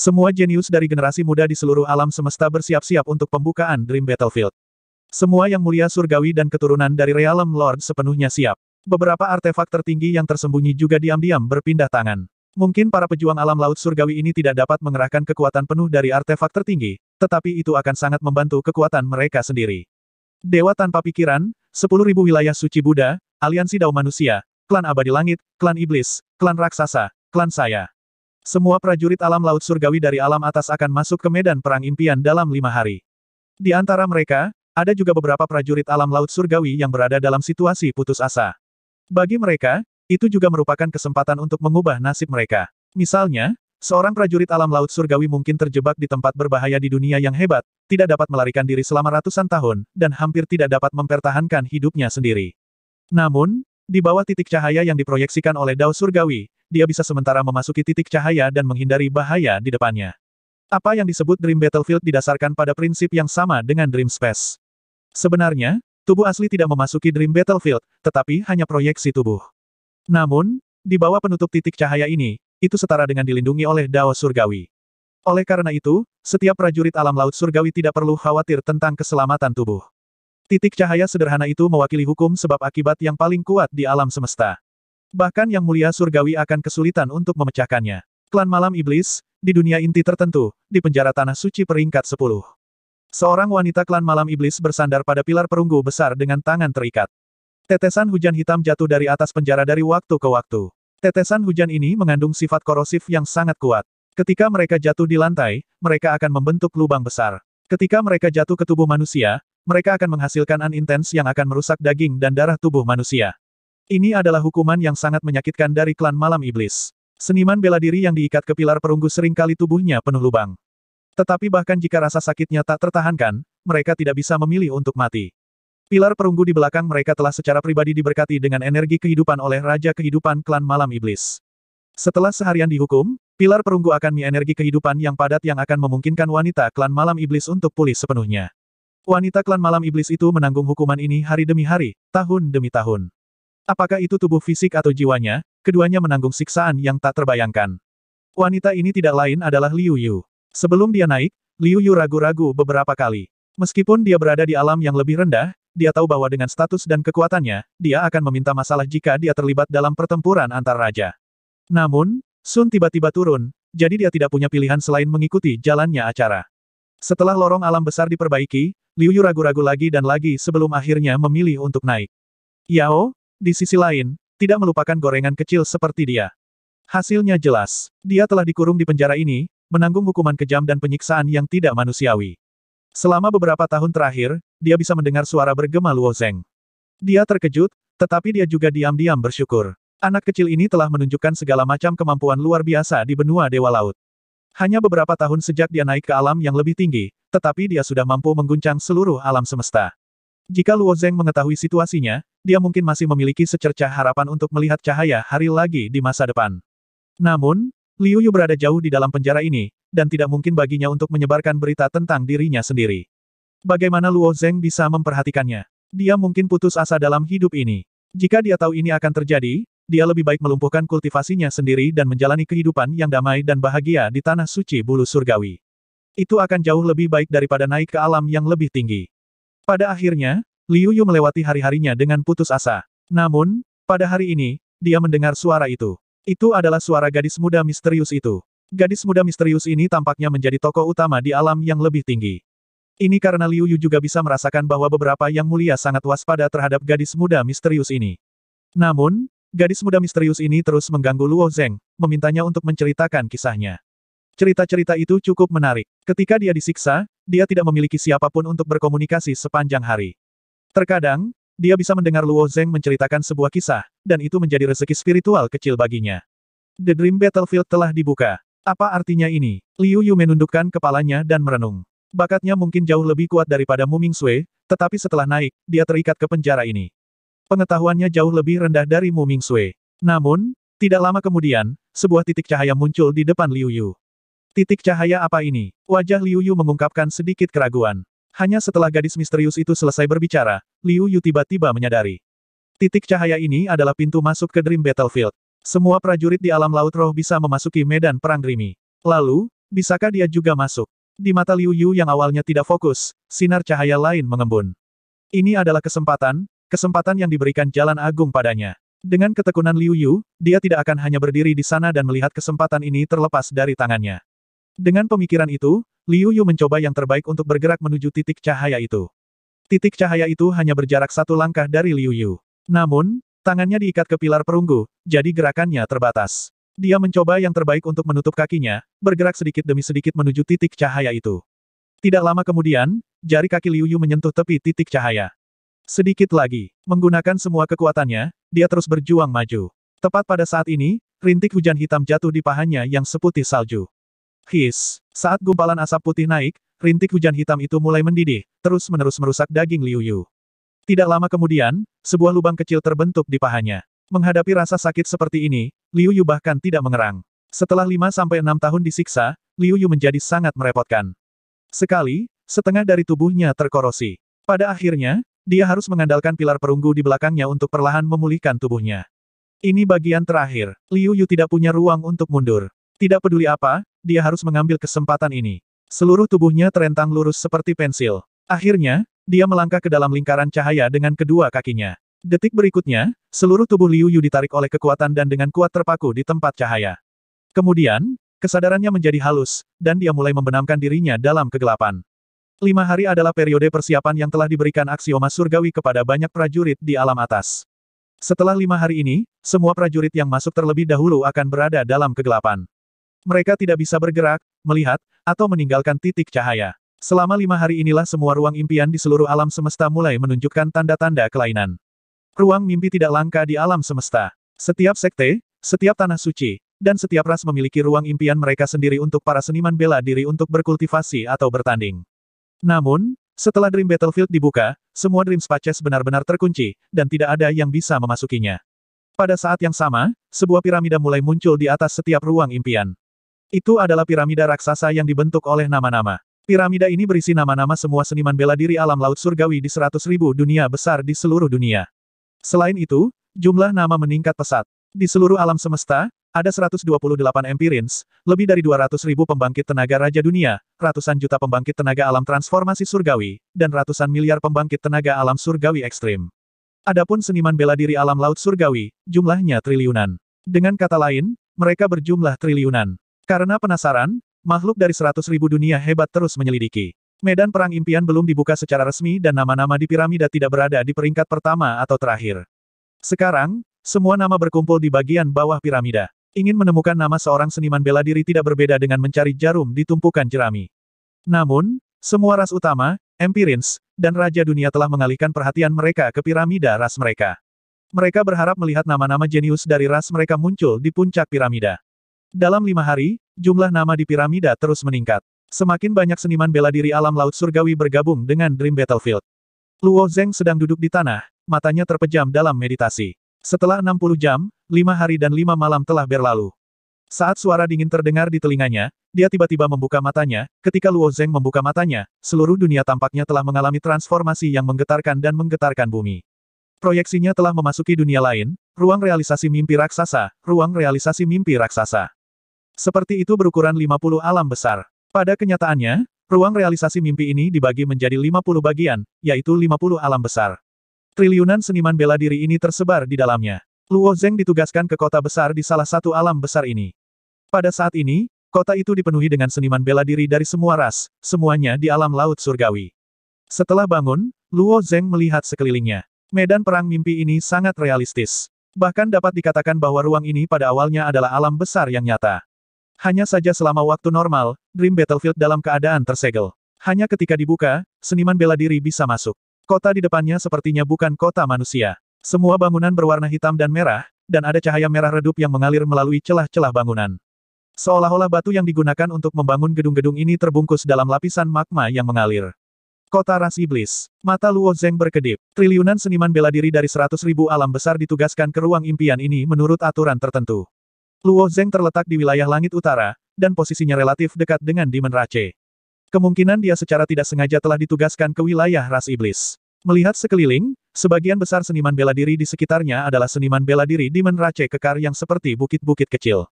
Semua jenius dari generasi muda di seluruh alam semesta bersiap-siap untuk pembukaan Dream Battlefield. Semua yang mulia surgawi dan keturunan dari Realm Lord sepenuhnya siap. Beberapa artefak tertinggi yang tersembunyi juga diam-diam berpindah tangan. Mungkin para pejuang alam laut surgawi ini tidak dapat mengerahkan kekuatan penuh dari artefak tertinggi, tetapi itu akan sangat membantu kekuatan mereka sendiri. Dewa tanpa pikiran, 10.000 wilayah suci Buddha, aliansi Dao manusia, klan abadi langit, klan iblis, klan raksasa, klan saya. Semua prajurit alam laut surgawi dari alam atas akan masuk ke medan perang impian dalam lima hari. Di antara mereka, ada juga beberapa prajurit alam laut surgawi yang berada dalam situasi putus asa. Bagi mereka, itu juga merupakan kesempatan untuk mengubah nasib mereka. Misalnya, seorang prajurit alam laut surgawi mungkin terjebak di tempat berbahaya di dunia yang hebat, tidak dapat melarikan diri selama ratusan tahun, dan hampir tidak dapat mempertahankan hidupnya sendiri. Namun, di bawah titik cahaya yang diproyeksikan oleh Dao Surgawi, dia bisa sementara memasuki titik cahaya dan menghindari bahaya di depannya. Apa yang disebut Dream Battlefield didasarkan pada prinsip yang sama dengan Dream Space. Sebenarnya, tubuh asli tidak memasuki Dream Battlefield, tetapi hanya proyeksi tubuh. Namun, di bawah penutup titik cahaya ini, itu setara dengan dilindungi oleh Dao Surgawi. Oleh karena itu, setiap prajurit alam laut surgawi tidak perlu khawatir tentang keselamatan tubuh. Titik cahaya sederhana itu mewakili hukum sebab akibat yang paling kuat di alam semesta. Bahkan Yang Mulia Surgawi akan kesulitan untuk memecahkannya. Klan Malam Iblis, di dunia inti tertentu, di penjara Tanah Suci peringkat 10. Seorang wanita klan Malam Iblis bersandar pada pilar perunggu besar dengan tangan terikat. Tetesan hujan hitam jatuh dari atas penjara dari waktu ke waktu. Tetesan hujan ini mengandung sifat korosif yang sangat kuat. Ketika mereka jatuh di lantai, mereka akan membentuk lubang besar. Ketika mereka jatuh ke tubuh manusia, mereka akan menghasilkan an intens yang akan merusak daging dan darah tubuh manusia. Ini adalah hukuman yang sangat menyakitkan dari klan malam iblis. Seniman bela diri yang diikat ke pilar perunggu seringkali tubuhnya penuh lubang. Tetapi bahkan jika rasa sakitnya tak tertahankan, mereka tidak bisa memilih untuk mati. Pilar perunggu di belakang mereka telah secara pribadi diberkati dengan energi kehidupan oleh Raja Kehidupan Klan Malam Iblis. Setelah seharian dihukum, pilar perunggu akan mie energi kehidupan yang padat yang akan memungkinkan wanita Klan Malam Iblis untuk pulih sepenuhnya. Wanita Klan Malam Iblis itu menanggung hukuman ini hari demi hari, tahun demi tahun. Apakah itu tubuh fisik atau jiwanya, keduanya menanggung siksaan yang tak terbayangkan. Wanita ini tidak lain adalah Liu Yu. Sebelum dia naik, Liu Yu ragu-ragu beberapa kali. Meskipun dia berada di alam yang lebih rendah, dia tahu bahwa dengan status dan kekuatannya, dia akan meminta masalah jika dia terlibat dalam pertempuran antar raja. Namun, Sun tiba-tiba turun, jadi dia tidak punya pilihan selain mengikuti jalannya acara. Setelah lorong alam besar diperbaiki, Liu Yu ragu-ragu lagi dan lagi sebelum akhirnya memilih untuk naik. Yao, di sisi lain, tidak melupakan gorengan kecil seperti dia. Hasilnya jelas, dia telah dikurung di penjara ini, menanggung hukuman kejam dan penyiksaan yang tidak manusiawi. Selama beberapa tahun terakhir, dia bisa mendengar suara bergema Luo Zeng. Dia terkejut, tetapi dia juga diam-diam bersyukur. Anak kecil ini telah menunjukkan segala macam kemampuan luar biasa di benua Dewa Laut. Hanya beberapa tahun sejak dia naik ke alam yang lebih tinggi, tetapi dia sudah mampu mengguncang seluruh alam semesta. Jika Luo Zeng mengetahui situasinya, dia mungkin masih memiliki secercah harapan untuk melihat cahaya hari lagi di masa depan. Namun, Liu Yu berada jauh di dalam penjara ini, dan tidak mungkin baginya untuk menyebarkan berita tentang dirinya sendiri. Bagaimana Luo Zeng bisa memperhatikannya? Dia mungkin putus asa dalam hidup ini. Jika dia tahu ini akan terjadi, dia lebih baik melumpuhkan kultivasinya sendiri dan menjalani kehidupan yang damai dan bahagia di tanah suci bulu surgawi. Itu akan jauh lebih baik daripada naik ke alam yang lebih tinggi. Pada akhirnya, Liu Yu melewati hari-harinya dengan putus asa. Namun, pada hari ini, dia mendengar suara itu. Itu adalah suara gadis muda misterius itu. Gadis muda misterius ini tampaknya menjadi tokoh utama di alam yang lebih tinggi. Ini karena Liu Yu juga bisa merasakan bahwa beberapa yang mulia sangat waspada terhadap gadis muda misterius ini. Namun, gadis muda misterius ini terus mengganggu Luo Zeng, memintanya untuk menceritakan kisahnya. Cerita-cerita itu cukup menarik. Ketika dia disiksa, dia tidak memiliki siapapun untuk berkomunikasi sepanjang hari. Terkadang, dia bisa mendengar Luo Zeng menceritakan sebuah kisah, dan itu menjadi rezeki spiritual kecil baginya. The Dream Battlefield telah dibuka. Apa artinya ini? Liu Yu menundukkan kepalanya dan merenung. Bakatnya mungkin jauh lebih kuat daripada Muming Sui, tetapi setelah naik, dia terikat ke penjara ini. Pengetahuannya jauh lebih rendah dari Muming Sui. Namun, tidak lama kemudian, sebuah titik cahaya muncul di depan Liu Yu. Titik cahaya apa ini? Wajah Liu Yu mengungkapkan sedikit keraguan. Hanya setelah gadis misterius itu selesai berbicara, Liu Yu tiba-tiba menyadari. Titik cahaya ini adalah pintu masuk ke Dream Battlefield. Semua prajurit di alam laut roh bisa memasuki medan perang Rimi. Lalu, bisakah dia juga masuk? Di mata Liu Yu yang awalnya tidak fokus, sinar cahaya lain mengembun. Ini adalah kesempatan, kesempatan yang diberikan jalan agung padanya. Dengan ketekunan Liu Yu, dia tidak akan hanya berdiri di sana dan melihat kesempatan ini terlepas dari tangannya. Dengan pemikiran itu, Liu Yu mencoba yang terbaik untuk bergerak menuju titik cahaya itu. Titik cahaya itu hanya berjarak satu langkah dari Liu Yu. Namun, tangannya diikat ke pilar perunggu, jadi gerakannya terbatas. Dia mencoba yang terbaik untuk menutup kakinya, bergerak sedikit demi sedikit menuju titik cahaya itu. Tidak lama kemudian, jari kaki Liu Yu menyentuh tepi titik cahaya. Sedikit lagi, menggunakan semua kekuatannya, dia terus berjuang maju. Tepat pada saat ini, rintik hujan hitam jatuh di pahanya yang seputih salju. His. Saat gumpalan asap putih naik, rintik hujan hitam itu mulai mendidih, terus-menerus merusak daging Liu Yu. Tidak lama kemudian, sebuah lubang kecil terbentuk di pahanya. Menghadapi rasa sakit seperti ini, Liu Yu bahkan tidak mengerang. Setelah 5-6 tahun disiksa, Liu Yu menjadi sangat merepotkan. Sekali, setengah dari tubuhnya terkorosi. Pada akhirnya, dia harus mengandalkan pilar perunggu di belakangnya untuk perlahan memulihkan tubuhnya. Ini bagian terakhir, Liu Yu tidak punya ruang untuk mundur. Tidak peduli apa, dia harus mengambil kesempatan ini. Seluruh tubuhnya terentang lurus seperti pensil. Akhirnya, dia melangkah ke dalam lingkaran cahaya dengan kedua kakinya. Detik berikutnya, seluruh tubuh Liu Yu ditarik oleh kekuatan dan dengan kuat terpaku di tempat cahaya. Kemudian, kesadarannya menjadi halus, dan dia mulai membenamkan dirinya dalam kegelapan. Lima hari adalah periode persiapan yang telah diberikan aksioma surgawi kepada banyak prajurit di alam atas. Setelah lima hari ini, semua prajurit yang masuk terlebih dahulu akan berada dalam kegelapan. Mereka tidak bisa bergerak, melihat, atau meninggalkan titik cahaya. Selama lima hari inilah semua ruang impian di seluruh alam semesta mulai menunjukkan tanda-tanda kelainan. Ruang mimpi tidak langka di alam semesta. Setiap sekte, setiap tanah suci, dan setiap ras memiliki ruang impian mereka sendiri untuk para seniman bela diri untuk berkultivasi atau bertanding. Namun, setelah Dream Battlefield dibuka, semua Dream Spaces benar-benar terkunci, dan tidak ada yang bisa memasukinya. Pada saat yang sama, sebuah piramida mulai muncul di atas setiap ruang impian. Itu adalah piramida raksasa yang dibentuk oleh nama-nama. Piramida ini berisi nama-nama semua seniman bela diri alam laut surgawi di 100.000 dunia besar di seluruh dunia. Selain itu, jumlah nama meningkat pesat. Di seluruh alam semesta, ada 128 empirins, lebih dari 200.000 pembangkit tenaga raja dunia, ratusan juta pembangkit tenaga alam transformasi surgawi, dan ratusan miliar pembangkit tenaga alam surgawi ekstrim. Adapun seniman bela diri alam laut surgawi, jumlahnya triliunan. Dengan kata lain, mereka berjumlah triliunan. Karena penasaran, makhluk dari seratus ribu dunia hebat terus menyelidiki. Medan perang impian belum dibuka secara resmi dan nama-nama di piramida tidak berada di peringkat pertama atau terakhir. Sekarang, semua nama berkumpul di bagian bawah piramida. Ingin menemukan nama seorang seniman bela diri tidak berbeda dengan mencari jarum di tumpukan jerami. Namun, semua ras utama, Empirins, dan Raja Dunia telah mengalihkan perhatian mereka ke piramida ras mereka. Mereka berharap melihat nama-nama jenius dari ras mereka muncul di puncak piramida. Dalam lima hari, jumlah nama di piramida terus meningkat. Semakin banyak seniman bela diri alam laut surgawi bergabung dengan Dream Battlefield. Luo Zeng sedang duduk di tanah, matanya terpejam dalam meditasi. Setelah 60 jam, lima hari dan lima malam telah berlalu. Saat suara dingin terdengar di telinganya, dia tiba-tiba membuka matanya. Ketika Luo Zeng membuka matanya, seluruh dunia tampaknya telah mengalami transformasi yang menggetarkan dan menggetarkan bumi. Proyeksinya telah memasuki dunia lain, ruang realisasi mimpi raksasa, ruang realisasi mimpi raksasa. Seperti itu berukuran 50 alam besar. Pada kenyataannya, ruang realisasi mimpi ini dibagi menjadi 50 bagian, yaitu 50 alam besar. Triliunan seniman bela diri ini tersebar di dalamnya. Luo Zeng ditugaskan ke kota besar di salah satu alam besar ini. Pada saat ini, kota itu dipenuhi dengan seniman bela diri dari semua ras, semuanya di alam laut surgawi. Setelah bangun, Luo Zeng melihat sekelilingnya. Medan perang mimpi ini sangat realistis. Bahkan dapat dikatakan bahwa ruang ini pada awalnya adalah alam besar yang nyata. Hanya saja selama waktu normal, Dream Battlefield dalam keadaan tersegel. Hanya ketika dibuka, seniman bela diri bisa masuk. Kota di depannya sepertinya bukan kota manusia. Semua bangunan berwarna hitam dan merah, dan ada cahaya merah redup yang mengalir melalui celah-celah bangunan. Seolah-olah batu yang digunakan untuk membangun gedung-gedung ini terbungkus dalam lapisan magma yang mengalir. Kota Ras Iblis. Mata Luo Zeng berkedip. Triliunan seniman bela diri dari seratus ribu alam besar ditugaskan ke ruang impian ini menurut aturan tertentu. Luo Zeng terletak di wilayah langit utara, dan posisinya relatif dekat dengan Demon Rache. Kemungkinan dia secara tidak sengaja telah ditugaskan ke wilayah ras iblis. Melihat sekeliling, sebagian besar seniman bela diri di sekitarnya adalah seniman bela diri Demon Rache kekar yang seperti bukit-bukit kecil.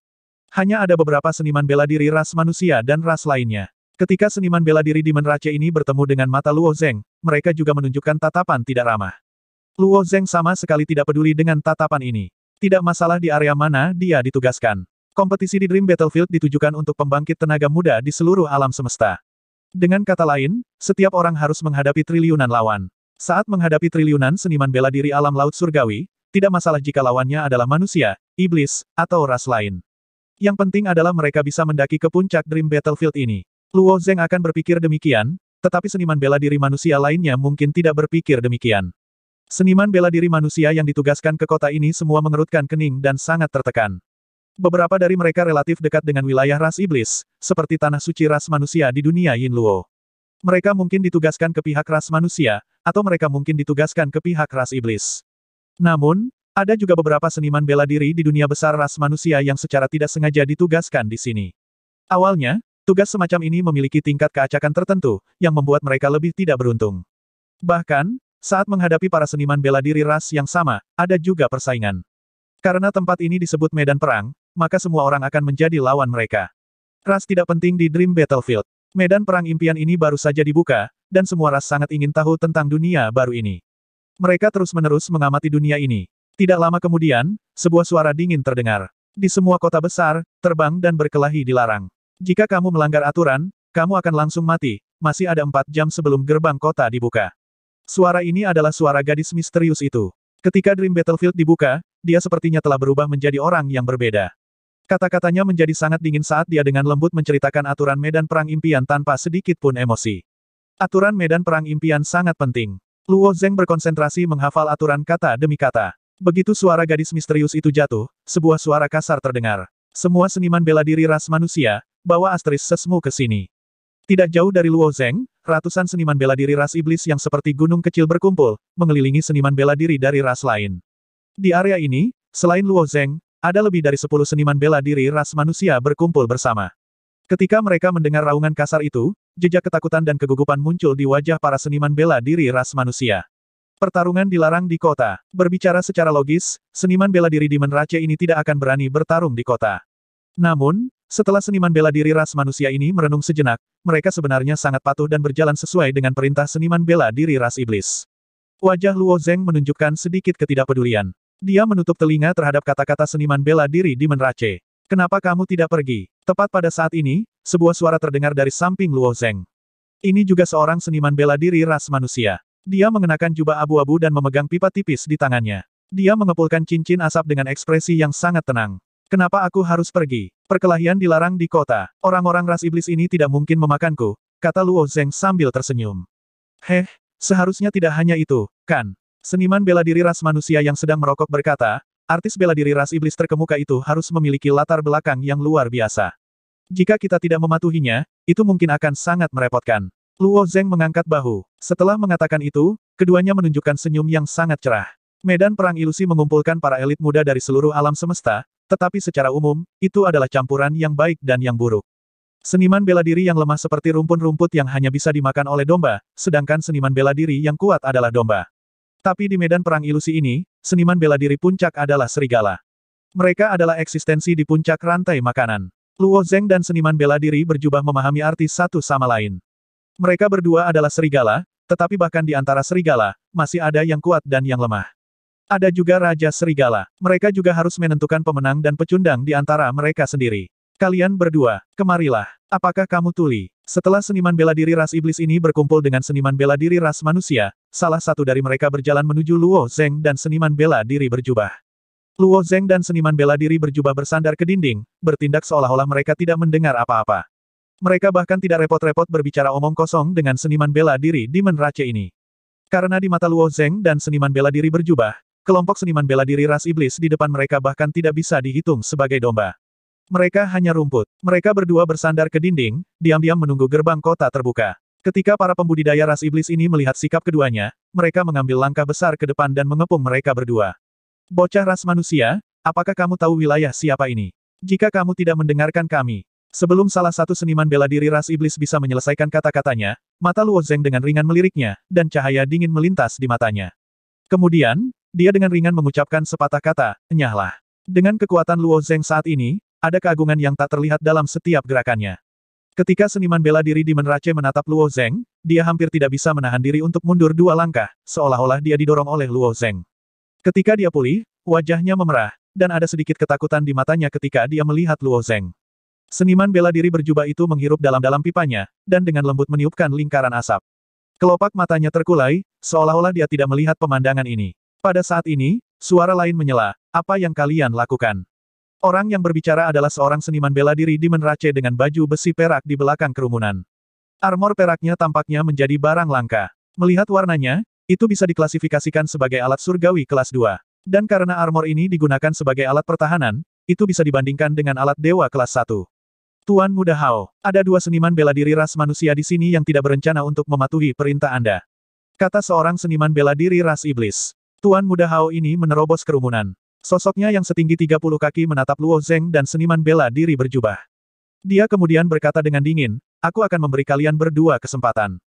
Hanya ada beberapa seniman bela diri ras manusia dan ras lainnya. Ketika seniman bela diri Demon Rache ini bertemu dengan mata Luo Zeng, mereka juga menunjukkan tatapan tidak ramah. Luo Zeng sama sekali tidak peduli dengan tatapan ini. Tidak masalah di area mana dia ditugaskan. Kompetisi di Dream Battlefield ditujukan untuk pembangkit tenaga muda di seluruh alam semesta. Dengan kata lain, setiap orang harus menghadapi triliunan lawan. Saat menghadapi triliunan seniman bela diri alam laut surgawi, tidak masalah jika lawannya adalah manusia, iblis, atau ras lain. Yang penting adalah mereka bisa mendaki ke puncak Dream Battlefield ini. Luo Zeng akan berpikir demikian, tetapi seniman bela diri manusia lainnya mungkin tidak berpikir demikian. Seniman bela diri manusia yang ditugaskan ke kota ini semua mengerutkan kening dan sangat tertekan. Beberapa dari mereka relatif dekat dengan wilayah ras iblis, seperti tanah suci ras manusia di dunia Yin Luo. Mereka mungkin ditugaskan ke pihak ras manusia, atau mereka mungkin ditugaskan ke pihak ras iblis. Namun, ada juga beberapa seniman bela diri di dunia besar ras manusia yang secara tidak sengaja ditugaskan di sini. Awalnya, Tugas semacam ini memiliki tingkat keacakan tertentu, yang membuat mereka lebih tidak beruntung. Bahkan, saat menghadapi para seniman bela diri ras yang sama, ada juga persaingan. Karena tempat ini disebut medan perang, maka semua orang akan menjadi lawan mereka. Ras tidak penting di Dream Battlefield. Medan perang impian ini baru saja dibuka, dan semua ras sangat ingin tahu tentang dunia baru ini. Mereka terus-menerus mengamati dunia ini. Tidak lama kemudian, sebuah suara dingin terdengar. Di semua kota besar, terbang dan berkelahi dilarang. Jika kamu melanggar aturan, kamu akan langsung mati, masih ada empat jam sebelum gerbang kota dibuka. Suara ini adalah suara gadis misterius itu. Ketika Dream Battlefield dibuka, dia sepertinya telah berubah menjadi orang yang berbeda. Kata-katanya menjadi sangat dingin saat dia dengan lembut menceritakan aturan medan perang impian tanpa sedikit pun emosi. Aturan medan perang impian sangat penting. Luo Zeng berkonsentrasi menghafal aturan kata demi kata. Begitu suara gadis misterius itu jatuh, sebuah suara kasar terdengar. Semua seniman bela diri ras manusia, bawa asteris sesmu ke sini. Tidak jauh dari Luo Zeng, ratusan seniman bela diri ras iblis yang seperti gunung kecil berkumpul, mengelilingi seniman bela diri dari ras lain. Di area ini, selain Luo Zeng, ada lebih dari sepuluh seniman bela diri ras manusia berkumpul bersama. Ketika mereka mendengar raungan kasar itu, jejak ketakutan dan kegugupan muncul di wajah para seniman bela diri ras manusia. Pertarungan dilarang di kota. Berbicara secara logis, seniman bela diri di Menrace ini tidak akan berani bertarung di kota. Namun, setelah seniman bela diri ras manusia ini merenung sejenak, mereka sebenarnya sangat patuh dan berjalan sesuai dengan perintah seniman bela diri ras iblis. Wajah Luo Zeng menunjukkan sedikit ketidakpedulian. Dia menutup telinga terhadap kata-kata seniman bela diri di Menrace. Kenapa kamu tidak pergi? Tepat pada saat ini, sebuah suara terdengar dari samping Luo Zeng. Ini juga seorang seniman bela diri ras manusia. Dia mengenakan jubah abu-abu dan memegang pipa tipis di tangannya. Dia mengepulkan cincin asap dengan ekspresi yang sangat tenang. Kenapa aku harus pergi? Perkelahian dilarang di kota. Orang-orang ras iblis ini tidak mungkin memakanku, kata Luo Zeng sambil tersenyum. Heh, seharusnya tidak hanya itu, kan? Seniman bela diri ras manusia yang sedang merokok berkata, artis bela diri ras iblis terkemuka itu harus memiliki latar belakang yang luar biasa. Jika kita tidak mematuhinya, itu mungkin akan sangat merepotkan. Luo Zeng mengangkat bahu. Setelah mengatakan itu, keduanya menunjukkan senyum yang sangat cerah. Medan perang ilusi mengumpulkan para elit muda dari seluruh alam semesta, tetapi secara umum, itu adalah campuran yang baik dan yang buruk. Seniman bela diri yang lemah seperti rumpun-rumput yang hanya bisa dimakan oleh domba, sedangkan seniman bela diri yang kuat adalah domba. Tapi di medan perang ilusi ini, seniman bela diri puncak adalah serigala. Mereka adalah eksistensi di puncak rantai makanan. Luo Zeng dan seniman bela diri berjubah memahami arti satu sama lain. Mereka berdua adalah serigala, tetapi bahkan di antara serigala, masih ada yang kuat dan yang lemah. Ada juga Raja Serigala. Mereka juga harus menentukan pemenang dan pecundang di antara mereka sendiri. Kalian berdua, kemarilah. Apakah kamu tuli? Setelah seniman bela diri ras iblis ini berkumpul dengan seniman bela diri ras manusia, salah satu dari mereka berjalan menuju Luo Zeng dan seniman bela diri berjubah. Luo Zeng dan seniman bela diri berjubah bersandar ke dinding, bertindak seolah-olah mereka tidak mendengar apa-apa. Mereka bahkan tidak repot-repot berbicara omong kosong dengan seniman bela diri di menrace ini. Karena di mata Luo Zeng dan seniman bela diri berjubah, kelompok seniman bela diri ras iblis di depan mereka bahkan tidak bisa dihitung sebagai domba. Mereka hanya rumput. Mereka berdua bersandar ke dinding, diam-diam menunggu gerbang kota terbuka. Ketika para pembudidaya ras iblis ini melihat sikap keduanya, mereka mengambil langkah besar ke depan dan mengepung mereka berdua. Bocah ras manusia, apakah kamu tahu wilayah siapa ini? Jika kamu tidak mendengarkan kami, Sebelum salah satu seniman bela diri ras iblis bisa menyelesaikan kata-katanya, mata Luo Zeng dengan ringan meliriknya, dan cahaya dingin melintas di matanya. Kemudian, dia dengan ringan mengucapkan sepatah kata, nyahlah. Dengan kekuatan Luo Zeng saat ini, ada keagungan yang tak terlihat dalam setiap gerakannya. Ketika seniman bela diri di Menrace menatap Luo Zeng, dia hampir tidak bisa menahan diri untuk mundur dua langkah, seolah-olah dia didorong oleh Luo Zeng. Ketika dia pulih, wajahnya memerah, dan ada sedikit ketakutan di matanya ketika dia melihat Luo Zeng. Seniman bela diri berjubah itu menghirup dalam-dalam pipanya, dan dengan lembut meniupkan lingkaran asap. Kelopak matanya terkulai, seolah-olah dia tidak melihat pemandangan ini. Pada saat ini, suara lain menyela, apa yang kalian lakukan? Orang yang berbicara adalah seorang seniman bela diri di Menrace dengan baju besi perak di belakang kerumunan. Armor peraknya tampaknya menjadi barang langka. Melihat warnanya, itu bisa diklasifikasikan sebagai alat surgawi kelas 2. Dan karena armor ini digunakan sebagai alat pertahanan, itu bisa dibandingkan dengan alat dewa kelas 1. Tuan Muda Hao, ada dua seniman bela diri ras manusia di sini yang tidak berencana untuk mematuhi perintah Anda. Kata seorang seniman bela diri ras iblis. Tuan muda Hao ini menerobos kerumunan. Sosoknya yang setinggi 30 kaki menatap Luo Zeng dan seniman bela diri berjubah. Dia kemudian berkata dengan dingin, aku akan memberi kalian berdua kesempatan.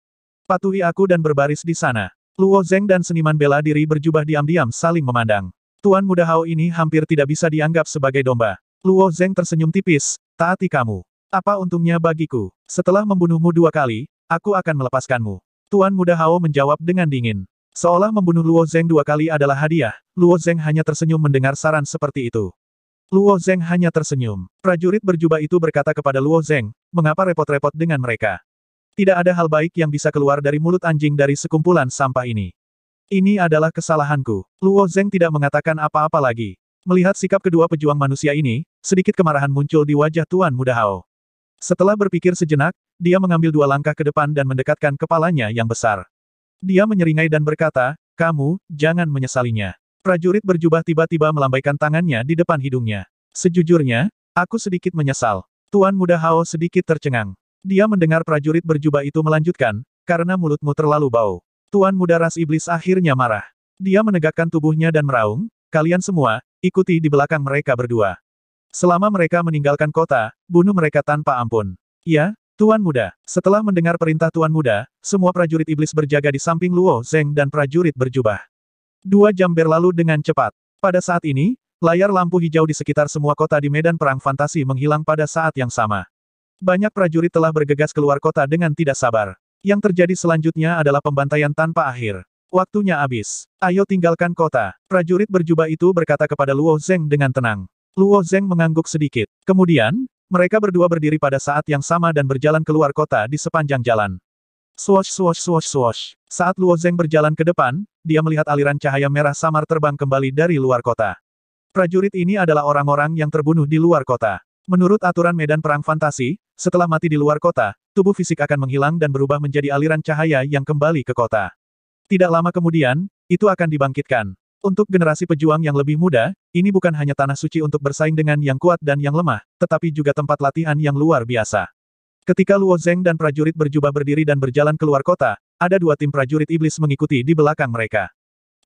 Patuhi aku dan berbaris di sana. Luo Zeng dan seniman bela diri berjubah diam-diam saling memandang. Tuan muda Hao ini hampir tidak bisa dianggap sebagai domba. Luo Zeng tersenyum tipis, taati kamu. Apa untungnya bagiku? Setelah membunuhmu dua kali, aku akan melepaskanmu. Tuan muda Hao menjawab dengan dingin. Seolah membunuh Luo Zeng dua kali adalah hadiah, Luo Zeng hanya tersenyum mendengar saran seperti itu. Luo Zeng hanya tersenyum. Prajurit berjubah itu berkata kepada Luo Zeng, mengapa repot-repot dengan mereka? Tidak ada hal baik yang bisa keluar dari mulut anjing dari sekumpulan sampah ini. Ini adalah kesalahanku. Luo Zeng tidak mengatakan apa-apa lagi. Melihat sikap kedua pejuang manusia ini, sedikit kemarahan muncul di wajah Tuan Muda Hao. Setelah berpikir sejenak, dia mengambil dua langkah ke depan dan mendekatkan kepalanya yang besar. Dia menyeringai dan berkata, kamu, jangan menyesalinya. Prajurit berjubah tiba-tiba melambaikan tangannya di depan hidungnya. Sejujurnya, aku sedikit menyesal. Tuan muda Hao sedikit tercengang. Dia mendengar prajurit berjubah itu melanjutkan, karena mulutmu terlalu bau. Tuan muda ras iblis akhirnya marah. Dia menegakkan tubuhnya dan meraung, kalian semua, ikuti di belakang mereka berdua. Selama mereka meninggalkan kota, bunuh mereka tanpa ampun. Ya, Tuan Muda, setelah mendengar perintah Tuan Muda, semua prajurit iblis berjaga di samping Luo Zeng dan prajurit berjubah. Dua jam berlalu dengan cepat. Pada saat ini, layar lampu hijau di sekitar semua kota di medan perang fantasi menghilang pada saat yang sama. Banyak prajurit telah bergegas keluar kota dengan tidak sabar. Yang terjadi selanjutnya adalah pembantaian tanpa akhir. Waktunya habis. Ayo tinggalkan kota. Prajurit berjubah itu berkata kepada Luo Zeng dengan tenang. Luo Zeng mengangguk sedikit. Kemudian, mereka berdua berdiri pada saat yang sama dan berjalan keluar kota di sepanjang jalan. Swash swash swash swash. Saat Luo Zeng berjalan ke depan, dia melihat aliran cahaya merah samar terbang kembali dari luar kota. Prajurit ini adalah orang-orang yang terbunuh di luar kota. Menurut aturan medan perang fantasi, setelah mati di luar kota, tubuh fisik akan menghilang dan berubah menjadi aliran cahaya yang kembali ke kota. Tidak lama kemudian, itu akan dibangkitkan. Untuk generasi pejuang yang lebih muda, ini bukan hanya tanah suci untuk bersaing dengan yang kuat dan yang lemah, tetapi juga tempat latihan yang luar biasa. Ketika Luo Zeng dan prajurit berjubah berdiri dan berjalan keluar kota, ada dua tim prajurit iblis mengikuti di belakang mereka.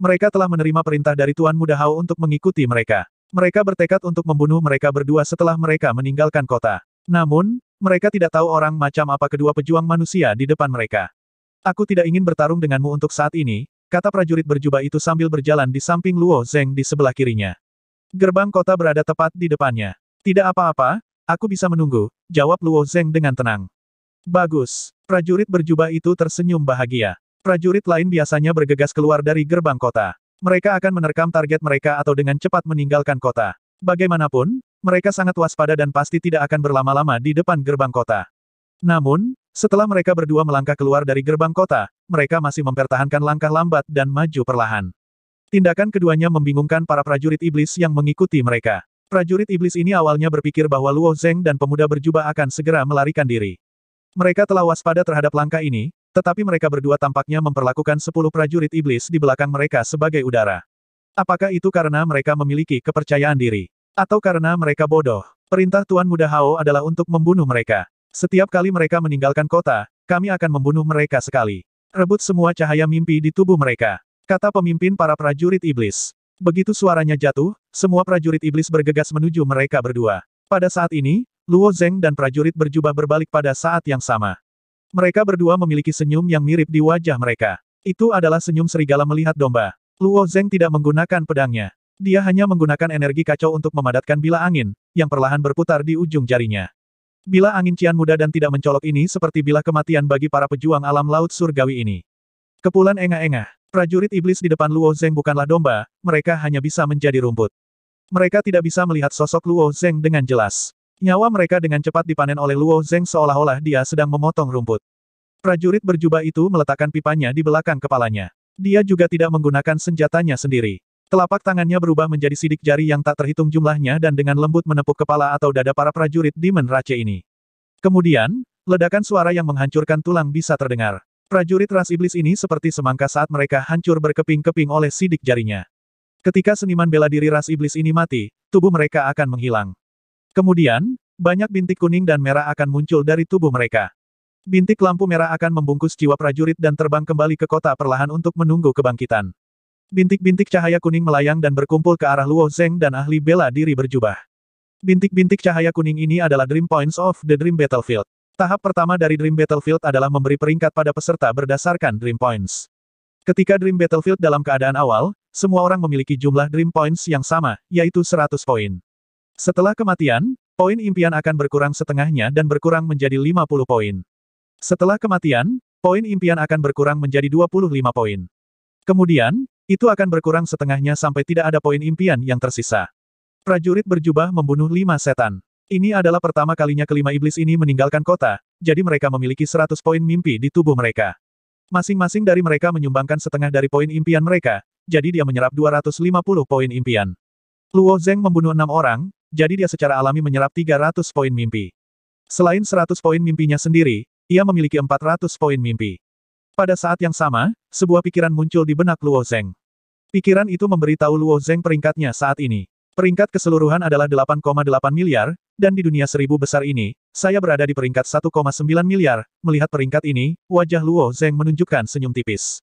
Mereka telah menerima perintah dari Tuan Muda Hao untuk mengikuti mereka. Mereka bertekad untuk membunuh mereka berdua setelah mereka meninggalkan kota. Namun, mereka tidak tahu orang macam apa kedua pejuang manusia di depan mereka. Aku tidak ingin bertarung denganmu untuk saat ini, kata prajurit berjubah itu sambil berjalan di samping Luo Zeng di sebelah kirinya. Gerbang kota berada tepat di depannya. Tidak apa-apa, aku bisa menunggu, jawab Luo Zeng dengan tenang. Bagus, prajurit berjubah itu tersenyum bahagia. Prajurit lain biasanya bergegas keluar dari gerbang kota. Mereka akan menerkam target mereka atau dengan cepat meninggalkan kota. Bagaimanapun, mereka sangat waspada dan pasti tidak akan berlama-lama di depan gerbang kota. Namun, setelah mereka berdua melangkah keluar dari gerbang kota, mereka masih mempertahankan langkah lambat dan maju perlahan. Tindakan keduanya membingungkan para prajurit iblis yang mengikuti mereka. Prajurit iblis ini awalnya berpikir bahwa Luo Zeng dan pemuda berjubah akan segera melarikan diri. Mereka telah waspada terhadap langkah ini, tetapi mereka berdua tampaknya memperlakukan sepuluh prajurit iblis di belakang mereka sebagai udara. Apakah itu karena mereka memiliki kepercayaan diri? Atau karena mereka bodoh? Perintah Tuan Muda Hao adalah untuk membunuh mereka. Setiap kali mereka meninggalkan kota, kami akan membunuh mereka sekali. Rebut semua cahaya mimpi di tubuh mereka. Kata pemimpin para prajurit iblis. Begitu suaranya jatuh, semua prajurit iblis bergegas menuju mereka berdua. Pada saat ini, Luo Zeng dan prajurit berjubah berbalik pada saat yang sama. Mereka berdua memiliki senyum yang mirip di wajah mereka. Itu adalah senyum serigala melihat domba. Luo Zeng tidak menggunakan pedangnya. Dia hanya menggunakan energi kacau untuk memadatkan bila angin, yang perlahan berputar di ujung jarinya. Bila angin cian muda dan tidak mencolok ini seperti bila kematian bagi para pejuang alam laut surgawi ini. Kepulan engah-engah, prajurit iblis di depan Luo Zeng bukanlah domba, mereka hanya bisa menjadi rumput. Mereka tidak bisa melihat sosok Luo Zeng dengan jelas. Nyawa mereka dengan cepat dipanen oleh Luo Zeng seolah-olah dia sedang memotong rumput. Prajurit berjubah itu meletakkan pipanya di belakang kepalanya. Dia juga tidak menggunakan senjatanya sendiri. Telapak tangannya berubah menjadi sidik jari yang tak terhitung jumlahnya dan dengan lembut menepuk kepala atau dada para prajurit Demon Race ini. Kemudian, ledakan suara yang menghancurkan tulang bisa terdengar. Prajurit ras iblis ini seperti semangka saat mereka hancur berkeping-keping oleh sidik jarinya. Ketika seniman bela diri ras iblis ini mati, tubuh mereka akan menghilang. Kemudian, banyak bintik kuning dan merah akan muncul dari tubuh mereka. Bintik lampu merah akan membungkus jiwa prajurit dan terbang kembali ke kota perlahan untuk menunggu kebangkitan. Bintik-bintik cahaya kuning melayang dan berkumpul ke arah Luo Zeng dan ahli bela diri berjubah. Bintik-bintik cahaya kuning ini adalah Dream Points of the Dream Battlefield. Tahap pertama dari Dream Battlefield adalah memberi peringkat pada peserta berdasarkan Dream Points. Ketika Dream Battlefield dalam keadaan awal, semua orang memiliki jumlah Dream Points yang sama, yaitu 100 poin. Setelah kematian, poin impian akan berkurang setengahnya dan berkurang menjadi 50 poin. Setelah kematian, poin impian akan berkurang menjadi 25 poin. Kemudian, itu akan berkurang setengahnya sampai tidak ada poin impian yang tersisa. Prajurit berjubah membunuh lima setan. Ini adalah pertama kalinya kelima iblis ini meninggalkan kota, jadi mereka memiliki 100 poin mimpi di tubuh mereka. Masing-masing dari mereka menyumbangkan setengah dari poin impian mereka, jadi dia menyerap 250 poin impian. Luo Zeng membunuh enam orang, jadi dia secara alami menyerap 300 poin mimpi. Selain 100 poin mimpinya sendiri, ia memiliki 400 poin mimpi. Pada saat yang sama, sebuah pikiran muncul di benak Luo Zeng. Pikiran itu memberitahu Luo Zeng peringkatnya saat ini. Peringkat keseluruhan adalah 8,8 miliar, dan di dunia seribu besar ini, saya berada di peringkat 1,9 miliar. Melihat peringkat ini, wajah Luo Zeng menunjukkan senyum tipis.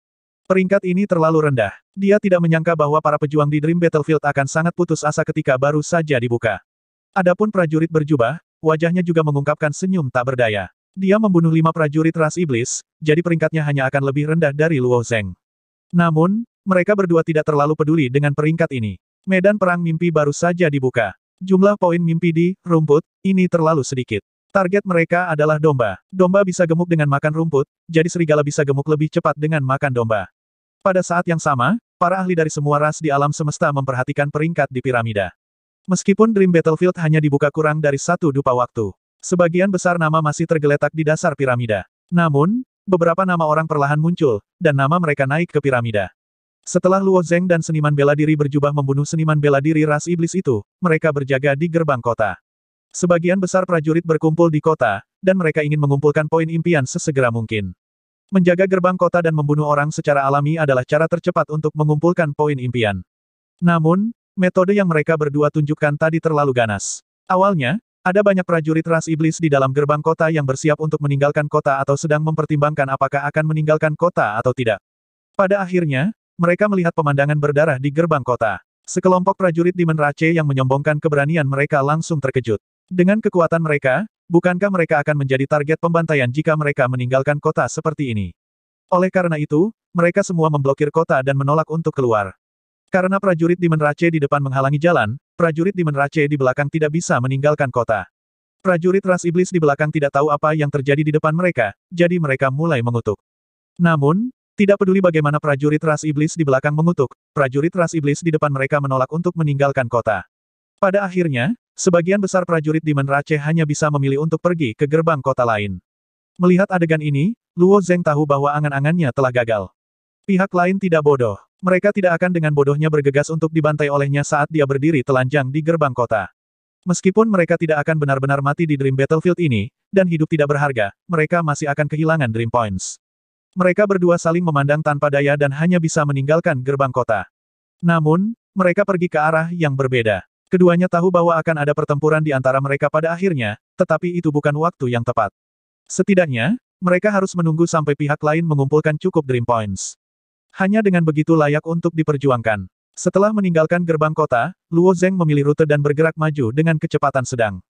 Peringkat ini terlalu rendah. Dia tidak menyangka bahwa para pejuang di Dream Battlefield akan sangat putus asa ketika baru saja dibuka. Adapun prajurit berjubah, wajahnya juga mengungkapkan senyum tak berdaya. Dia membunuh lima prajurit ras iblis, jadi peringkatnya hanya akan lebih rendah dari Luo Zeng. Namun, mereka berdua tidak terlalu peduli dengan peringkat ini. Medan perang mimpi baru saja dibuka. Jumlah poin mimpi di rumput ini terlalu sedikit. Target mereka adalah domba. Domba bisa gemuk dengan makan rumput, jadi serigala bisa gemuk lebih cepat dengan makan domba. Pada saat yang sama, para ahli dari semua ras di alam semesta memperhatikan peringkat di piramida. Meskipun Dream Battlefield hanya dibuka kurang dari satu dupa waktu, sebagian besar nama masih tergeletak di dasar piramida. Namun, beberapa nama orang perlahan muncul, dan nama mereka naik ke piramida. Setelah Luo Zeng dan seniman bela diri berjubah membunuh seniman bela diri ras iblis itu, mereka berjaga di gerbang kota. Sebagian besar prajurit berkumpul di kota, dan mereka ingin mengumpulkan poin impian sesegera mungkin. Menjaga gerbang kota dan membunuh orang secara alami adalah cara tercepat untuk mengumpulkan poin impian. Namun, metode yang mereka berdua tunjukkan tadi terlalu ganas. Awalnya, ada banyak prajurit ras iblis di dalam gerbang kota yang bersiap untuk meninggalkan kota atau sedang mempertimbangkan apakah akan meninggalkan kota atau tidak. Pada akhirnya, mereka melihat pemandangan berdarah di gerbang kota. Sekelompok prajurit di Menrace yang menyombongkan keberanian mereka langsung terkejut. Dengan kekuatan mereka, bukankah mereka akan menjadi target pembantaian jika mereka meninggalkan kota seperti ini? Oleh karena itu, mereka semua memblokir kota dan menolak untuk keluar. Karena prajurit di Menrace di depan menghalangi jalan, prajurit di Menrace di belakang tidak bisa meninggalkan kota. Prajurit ras iblis di belakang tidak tahu apa yang terjadi di depan mereka, jadi mereka mulai mengutuk. Namun, tidak peduli bagaimana prajurit ras iblis di belakang mengutuk, prajurit ras iblis di depan mereka menolak untuk meninggalkan kota. Pada akhirnya, sebagian besar prajurit di Menrace hanya bisa memilih untuk pergi ke gerbang kota lain. Melihat adegan ini, Luo Zeng tahu bahwa angan-angannya telah gagal. Pihak lain tidak bodoh. Mereka tidak akan dengan bodohnya bergegas untuk dibantai olehnya saat dia berdiri telanjang di gerbang kota. Meskipun mereka tidak akan benar-benar mati di Dream Battlefield ini, dan hidup tidak berharga, mereka masih akan kehilangan Dream Points. Mereka berdua saling memandang tanpa daya dan hanya bisa meninggalkan gerbang kota. Namun, mereka pergi ke arah yang berbeda. Keduanya tahu bahwa akan ada pertempuran di antara mereka pada akhirnya, tetapi itu bukan waktu yang tepat. Setidaknya, mereka harus menunggu sampai pihak lain mengumpulkan cukup dream points. Hanya dengan begitu layak untuk diperjuangkan. Setelah meninggalkan gerbang kota, Luo Zeng memilih rute dan bergerak maju dengan kecepatan sedang.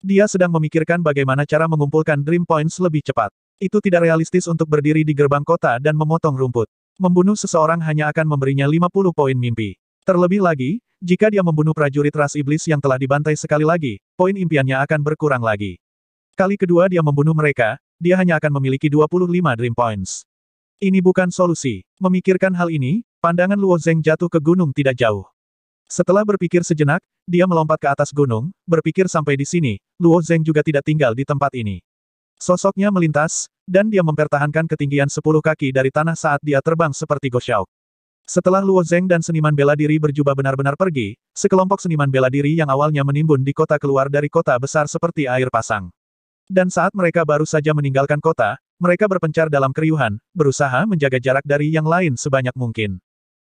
Dia sedang memikirkan bagaimana cara mengumpulkan dream points lebih cepat. Itu tidak realistis untuk berdiri di gerbang kota dan memotong rumput. Membunuh seseorang hanya akan memberinya 50 poin mimpi. Terlebih lagi, jika dia membunuh prajurit ras iblis yang telah dibantai sekali lagi, poin impiannya akan berkurang lagi. Kali kedua dia membunuh mereka, dia hanya akan memiliki 25 dream points. Ini bukan solusi. Memikirkan hal ini, pandangan Luo Zeng jatuh ke gunung tidak jauh. Setelah berpikir sejenak, dia melompat ke atas gunung, berpikir sampai di sini, Luo Zeng juga tidak tinggal di tempat ini. Sosoknya melintas, dan dia mempertahankan ketinggian sepuluh kaki dari tanah saat dia terbang seperti Goshauk. Setelah Luo Zeng dan seniman bela diri berjubah benar-benar pergi, sekelompok seniman bela diri yang awalnya menimbun di kota keluar dari kota besar seperti air pasang. Dan saat mereka baru saja meninggalkan kota, mereka berpencar dalam keriuhan, berusaha menjaga jarak dari yang lain sebanyak mungkin.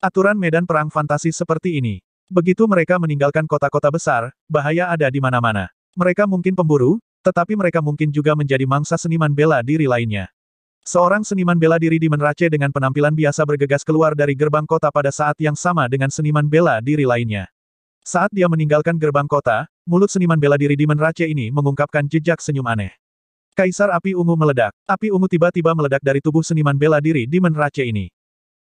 Aturan medan perang fantasi seperti ini. Begitu mereka meninggalkan kota-kota besar, bahaya ada di mana-mana. Mereka mungkin pemburu, tetapi mereka mungkin juga menjadi mangsa seniman bela diri lainnya. Seorang seniman bela diri di Menrace dengan penampilan biasa bergegas keluar dari gerbang kota pada saat yang sama dengan seniman bela diri lainnya. Saat dia meninggalkan gerbang kota, mulut seniman bela diri di Menrace ini mengungkapkan jejak senyum aneh. Kaisar api ungu meledak. Api ungu tiba-tiba meledak dari tubuh seniman bela diri di Menrace ini.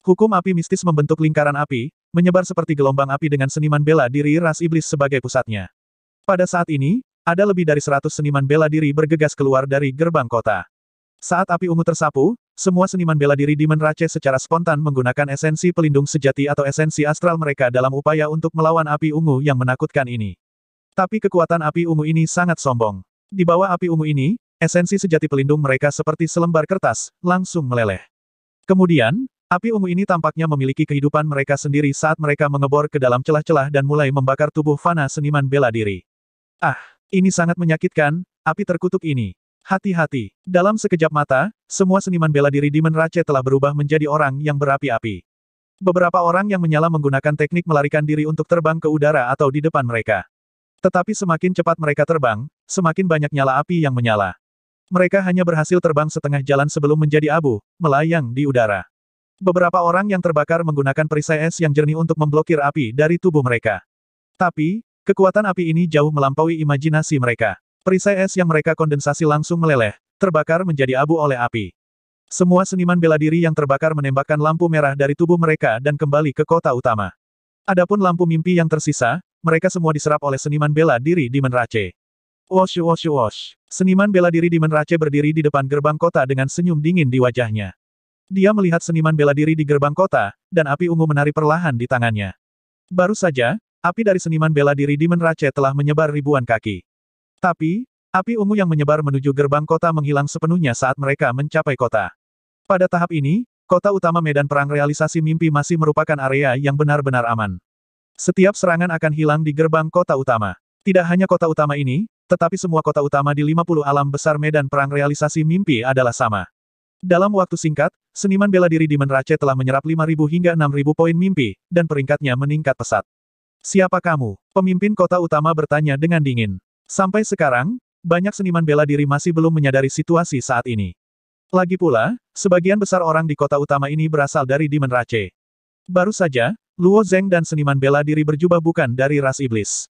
Hukum api mistis membentuk lingkaran api, menyebar seperti gelombang api dengan seniman bela diri ras iblis sebagai pusatnya. Pada saat ini, ada lebih dari seratus seniman bela diri bergegas keluar dari gerbang kota. Saat api ungu tersapu, semua seniman bela diri dimenrace secara spontan menggunakan esensi pelindung sejati atau esensi astral mereka dalam upaya untuk melawan api ungu yang menakutkan ini. Tapi kekuatan api ungu ini sangat sombong. Di bawah api ungu ini, esensi sejati pelindung mereka seperti selembar kertas, langsung meleleh. Kemudian, api ungu ini tampaknya memiliki kehidupan mereka sendiri saat mereka mengebor ke dalam celah-celah dan mulai membakar tubuh Fana seniman bela diri. Ah! Ini sangat menyakitkan, api terkutuk ini. Hati-hati. Dalam sekejap mata, semua seniman bela diri di Rache telah berubah menjadi orang yang berapi-api. Beberapa orang yang menyala menggunakan teknik melarikan diri untuk terbang ke udara atau di depan mereka. Tetapi semakin cepat mereka terbang, semakin banyak nyala api yang menyala. Mereka hanya berhasil terbang setengah jalan sebelum menjadi abu, melayang di udara. Beberapa orang yang terbakar menggunakan perisai es yang jernih untuk memblokir api dari tubuh mereka. Tapi, Kekuatan api ini jauh melampaui imajinasi mereka. Perisai es yang mereka kondensasi langsung meleleh, terbakar menjadi abu oleh api. Semua seniman bela diri yang terbakar menembakkan lampu merah dari tubuh mereka dan kembali ke kota utama. Adapun lampu mimpi yang tersisa, mereka semua diserap oleh seniman bela diri di Menrace. Wash wash wash. Seniman bela diri di Menrace berdiri di depan gerbang kota dengan senyum dingin di wajahnya. Dia melihat seniman bela diri di gerbang kota, dan api ungu menari perlahan di tangannya. Baru saja, api dari seniman bela diri Demon Rache telah menyebar ribuan kaki. Tapi, api ungu yang menyebar menuju gerbang kota menghilang sepenuhnya saat mereka mencapai kota. Pada tahap ini, kota utama medan perang realisasi mimpi masih merupakan area yang benar-benar aman. Setiap serangan akan hilang di gerbang kota utama. Tidak hanya kota utama ini, tetapi semua kota utama di 50 alam besar medan perang realisasi mimpi adalah sama. Dalam waktu singkat, seniman bela diri Demon Rache telah menyerap 5.000 hingga 6.000 poin mimpi, dan peringkatnya meningkat pesat. Siapa kamu? Pemimpin kota utama bertanya dengan dingin. Sampai sekarang, banyak seniman bela diri masih belum menyadari situasi saat ini. Lagi pula, sebagian besar orang di kota utama ini berasal dari Demon Rache. Baru saja, Luo Zeng dan seniman bela diri berjubah bukan dari ras iblis.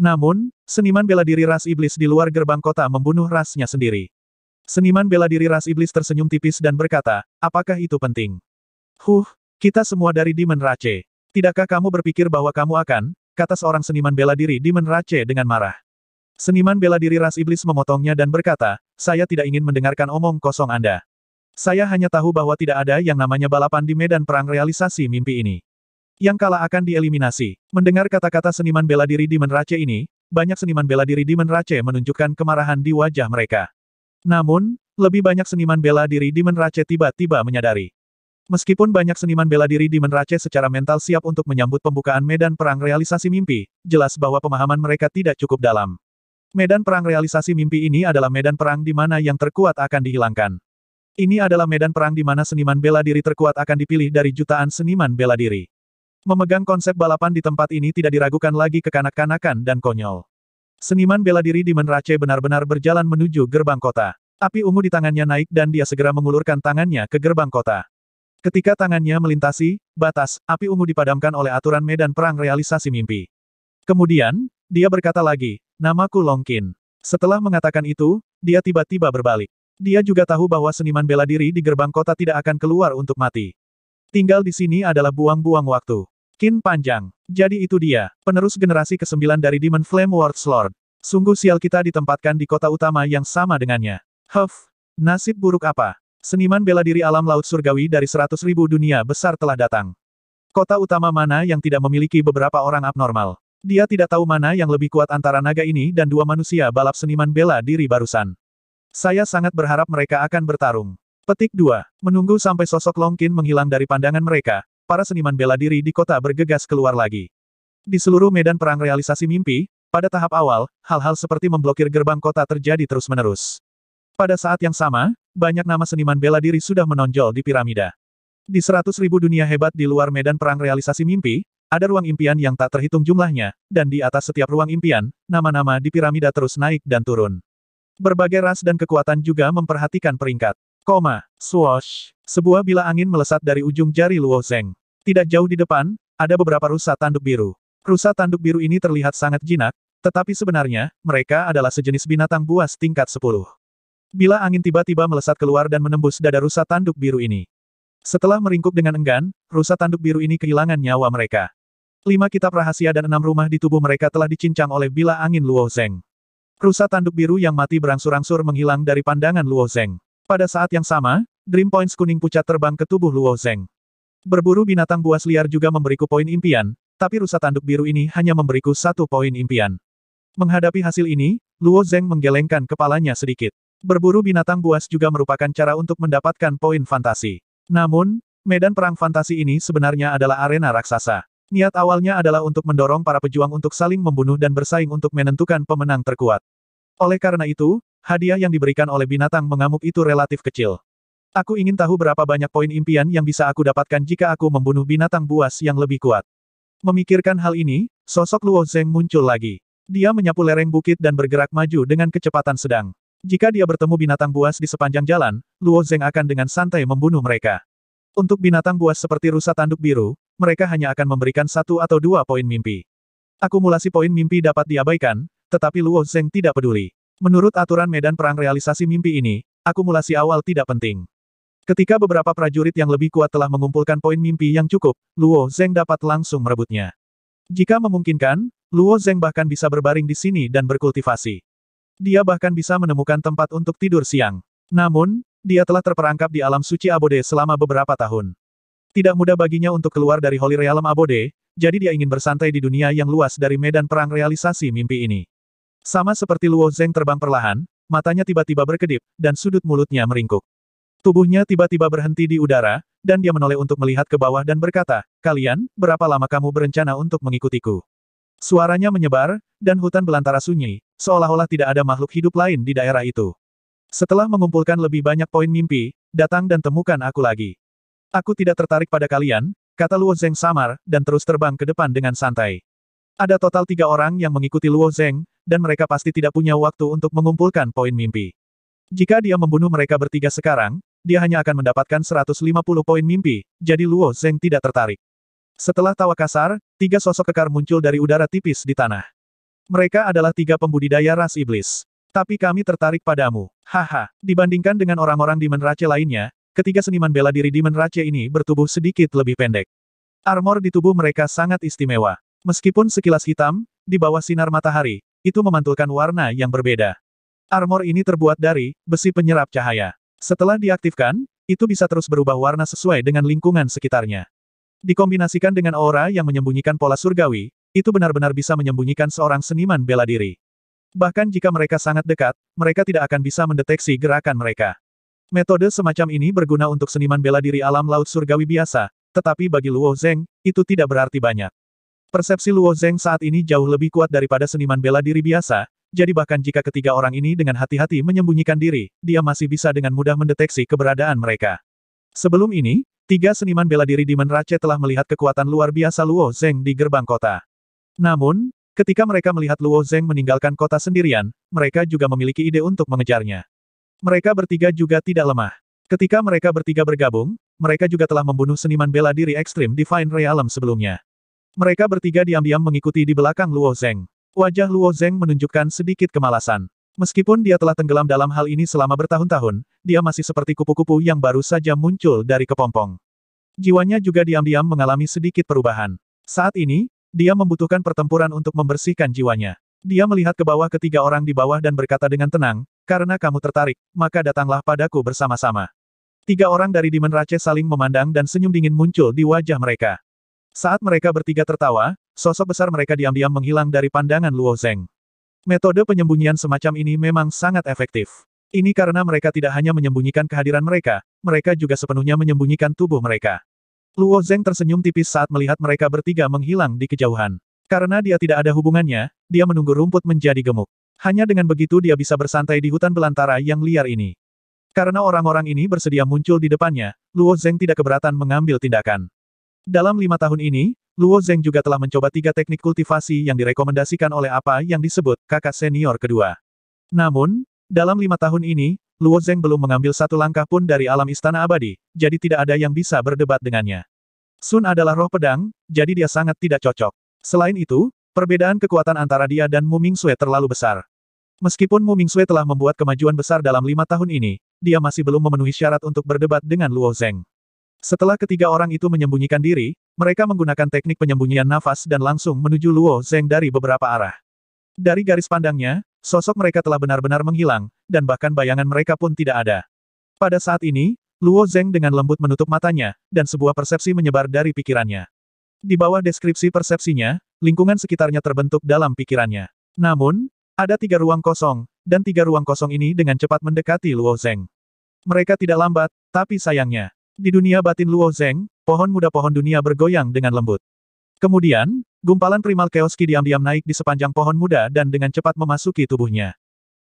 Namun, seniman bela diri ras iblis di luar gerbang kota membunuh rasnya sendiri. Seniman bela diri ras iblis tersenyum tipis dan berkata, apakah itu penting? Huh, kita semua dari Demon Rache. Tidakkah kamu berpikir bahwa kamu akan, kata seorang seniman bela diri di Menrace dengan marah. Seniman bela diri ras iblis memotongnya dan berkata, saya tidak ingin mendengarkan omong kosong Anda. Saya hanya tahu bahwa tidak ada yang namanya balapan di medan perang realisasi mimpi ini. Yang kalah akan dieliminasi. Mendengar kata-kata seniman bela diri di Menrace ini, banyak seniman bela diri di Menrace menunjukkan kemarahan di wajah mereka. Namun, lebih banyak seniman bela diri di Menrace tiba-tiba menyadari. Meskipun banyak seniman bela diri di Menrace secara mental siap untuk menyambut pembukaan medan perang realisasi mimpi, jelas bahwa pemahaman mereka tidak cukup dalam. Medan perang realisasi mimpi ini adalah medan perang di mana yang terkuat akan dihilangkan. Ini adalah medan perang di mana seniman bela diri terkuat akan dipilih dari jutaan seniman bela diri. Memegang konsep balapan di tempat ini tidak diragukan lagi kekanak-kanakan dan konyol. Seniman bela diri di Menrace benar-benar berjalan menuju gerbang kota. Api ungu di tangannya naik dan dia segera mengulurkan tangannya ke gerbang kota. Ketika tangannya melintasi, batas, api ungu dipadamkan oleh aturan medan perang realisasi mimpi. Kemudian, dia berkata lagi, namaku Longkin. Setelah mengatakan itu, dia tiba-tiba berbalik. Dia juga tahu bahwa seniman bela diri di gerbang kota tidak akan keluar untuk mati. Tinggal di sini adalah buang-buang waktu. Kin panjang. Jadi itu dia, penerus generasi ke-9 dari Demon Flame World Lord. Sungguh sial kita ditempatkan di kota utama yang sama dengannya. Huff, nasib buruk apa? Seniman bela diri alam laut surgawi dari seratus ribu dunia besar telah datang. Kota utama mana yang tidak memiliki beberapa orang abnormal. Dia tidak tahu mana yang lebih kuat antara naga ini dan dua manusia balap seniman bela diri barusan. Saya sangat berharap mereka akan bertarung. Petik 2. Menunggu sampai sosok Longkin menghilang dari pandangan mereka, para seniman bela diri di kota bergegas keluar lagi. Di seluruh medan perang realisasi mimpi, pada tahap awal, hal-hal seperti memblokir gerbang kota terjadi terus-menerus. Pada saat yang sama, banyak nama seniman bela diri sudah menonjol di piramida. Di seratus ribu dunia hebat di luar medan perang realisasi mimpi, ada ruang impian yang tak terhitung jumlahnya, dan di atas setiap ruang impian, nama-nama di piramida terus naik dan turun. Berbagai ras dan kekuatan juga memperhatikan peringkat. Koma, swash, sebuah bila angin melesat dari ujung jari Luo Zeng. Tidak jauh di depan, ada beberapa rusa tanduk biru. Rusa tanduk biru ini terlihat sangat jinak, tetapi sebenarnya, mereka adalah sejenis binatang buas tingkat 10. Bila angin tiba-tiba melesat keluar dan menembus dada rusa tanduk biru ini. Setelah meringkuk dengan enggan, rusa tanduk biru ini kehilangan nyawa mereka. Lima kitab rahasia dan enam rumah di tubuh mereka telah dicincang oleh bila angin Luo Zeng. Rusa tanduk biru yang mati berangsur-angsur menghilang dari pandangan Luo Zeng. Pada saat yang sama, Dream Points kuning pucat terbang ke tubuh Luo Zeng. Berburu binatang buas liar juga memberiku poin impian, tapi rusa tanduk biru ini hanya memberiku satu poin impian. Menghadapi hasil ini, Luo Zeng menggelengkan kepalanya sedikit. Berburu binatang buas juga merupakan cara untuk mendapatkan poin fantasi. Namun, medan perang fantasi ini sebenarnya adalah arena raksasa. Niat awalnya adalah untuk mendorong para pejuang untuk saling membunuh dan bersaing untuk menentukan pemenang terkuat. Oleh karena itu, hadiah yang diberikan oleh binatang mengamuk itu relatif kecil. Aku ingin tahu berapa banyak poin impian yang bisa aku dapatkan jika aku membunuh binatang buas yang lebih kuat. Memikirkan hal ini, sosok Luo Zeng muncul lagi. Dia menyapu lereng bukit dan bergerak maju dengan kecepatan sedang. Jika dia bertemu binatang buas di sepanjang jalan, Luo Zeng akan dengan santai membunuh mereka. Untuk binatang buas seperti rusa tanduk biru, mereka hanya akan memberikan satu atau dua poin mimpi. Akumulasi poin mimpi dapat diabaikan, tetapi Luo Zeng tidak peduli. Menurut aturan medan perang realisasi mimpi ini, akumulasi awal tidak penting. Ketika beberapa prajurit yang lebih kuat telah mengumpulkan poin mimpi yang cukup, Luo Zeng dapat langsung merebutnya. Jika memungkinkan, Luo Zeng bahkan bisa berbaring di sini dan berkultivasi. Dia bahkan bisa menemukan tempat untuk tidur siang. Namun, dia telah terperangkap di alam suci Abode selama beberapa tahun. Tidak mudah baginya untuk keluar dari Holy Realm Abode, jadi dia ingin bersantai di dunia yang luas dari medan perang realisasi mimpi ini. Sama seperti Luo Zeng terbang perlahan, matanya tiba-tiba berkedip, dan sudut mulutnya meringkuk. Tubuhnya tiba-tiba berhenti di udara, dan dia menoleh untuk melihat ke bawah dan berkata, Kalian, berapa lama kamu berencana untuk mengikutiku? Suaranya menyebar, dan hutan belantara sunyi, seolah-olah tidak ada makhluk hidup lain di daerah itu. Setelah mengumpulkan lebih banyak poin mimpi, datang dan temukan aku lagi. Aku tidak tertarik pada kalian, kata Luo Zeng samar, dan terus terbang ke depan dengan santai. Ada total tiga orang yang mengikuti Luo Zeng, dan mereka pasti tidak punya waktu untuk mengumpulkan poin mimpi. Jika dia membunuh mereka bertiga sekarang, dia hanya akan mendapatkan 150 poin mimpi, jadi Luo Zeng tidak tertarik. Setelah tawa kasar, tiga sosok kekar muncul dari udara tipis di tanah. Mereka adalah tiga pembudidaya ras iblis. Tapi kami tertarik padamu. Haha, dibandingkan dengan orang-orang di Menrace lainnya, ketiga seniman bela diri di Menrace ini bertubuh sedikit lebih pendek. Armor di tubuh mereka sangat istimewa. Meskipun sekilas hitam, di bawah sinar matahari, itu memantulkan warna yang berbeda. Armor ini terbuat dari besi penyerap cahaya. Setelah diaktifkan, itu bisa terus berubah warna sesuai dengan lingkungan sekitarnya. Dikombinasikan dengan aura yang menyembunyikan pola surgawi, itu benar-benar bisa menyembunyikan seorang seniman bela diri. Bahkan jika mereka sangat dekat, mereka tidak akan bisa mendeteksi gerakan mereka. Metode semacam ini berguna untuk seniman bela diri alam laut surgawi biasa, tetapi bagi Luo Zeng, itu tidak berarti banyak. Persepsi Luo Zeng saat ini jauh lebih kuat daripada seniman bela diri biasa, jadi bahkan jika ketiga orang ini dengan hati-hati menyembunyikan diri, dia masih bisa dengan mudah mendeteksi keberadaan mereka. Sebelum ini, tiga seniman bela diri di Menrace telah melihat kekuatan luar biasa Luo Zeng di gerbang kota. Namun, ketika mereka melihat Luo Zeng meninggalkan kota sendirian, mereka juga memiliki ide untuk mengejarnya. Mereka bertiga juga tidak lemah. Ketika mereka bertiga bergabung, mereka juga telah membunuh seniman bela diri ekstrim di Fine Realm sebelumnya. Mereka bertiga diam-diam mengikuti di belakang Luo Zeng. Wajah Luo Zeng menunjukkan sedikit kemalasan. Meskipun dia telah tenggelam dalam hal ini selama bertahun-tahun, dia masih seperti kupu-kupu yang baru saja muncul dari kepompong. Jiwanya juga diam-diam mengalami sedikit perubahan. Saat ini, dia membutuhkan pertempuran untuk membersihkan jiwanya. Dia melihat ke bawah ketiga orang di bawah dan berkata dengan tenang, karena kamu tertarik, maka datanglah padaku bersama-sama. Tiga orang dari Demon Rache saling memandang dan senyum dingin muncul di wajah mereka. Saat mereka bertiga tertawa, sosok besar mereka diam-diam menghilang dari pandangan Luo Zeng. Metode penyembunyian semacam ini memang sangat efektif. Ini karena mereka tidak hanya menyembunyikan kehadiran mereka, mereka juga sepenuhnya menyembunyikan tubuh mereka. Luo Zeng tersenyum tipis saat melihat mereka bertiga menghilang di kejauhan. Karena dia tidak ada hubungannya, dia menunggu rumput menjadi gemuk. Hanya dengan begitu dia bisa bersantai di hutan belantara yang liar ini. Karena orang-orang ini bersedia muncul di depannya, Luo Zeng tidak keberatan mengambil tindakan. Dalam lima tahun ini, Luo Zeng juga telah mencoba tiga teknik kultivasi yang direkomendasikan oleh apa yang disebut kakak senior kedua. Namun, dalam lima tahun ini, Luo Zeng belum mengambil satu langkah pun dari alam istana abadi, jadi tidak ada yang bisa berdebat dengannya. Sun adalah roh pedang, jadi dia sangat tidak cocok. Selain itu, perbedaan kekuatan antara dia dan Mu Mingxue terlalu besar. Meskipun Mu Mingxue telah membuat kemajuan besar dalam lima tahun ini, dia masih belum memenuhi syarat untuk berdebat dengan Luo Zeng. Setelah ketiga orang itu menyembunyikan diri, mereka menggunakan teknik penyembunyian nafas dan langsung menuju Luo Zeng dari beberapa arah. Dari garis pandangnya, sosok mereka telah benar-benar menghilang, dan bahkan bayangan mereka pun tidak ada. Pada saat ini, Luo Zeng dengan lembut menutup matanya, dan sebuah persepsi menyebar dari pikirannya. Di bawah deskripsi persepsinya, lingkungan sekitarnya terbentuk dalam pikirannya. Namun, ada tiga ruang kosong, dan tiga ruang kosong ini dengan cepat mendekati Luo Zeng. Mereka tidak lambat, tapi sayangnya, di dunia batin Luo Zeng, pohon muda pohon dunia bergoyang dengan lembut. Kemudian, gumpalan primal Keoski diam-diam naik di sepanjang pohon muda dan dengan cepat memasuki tubuhnya.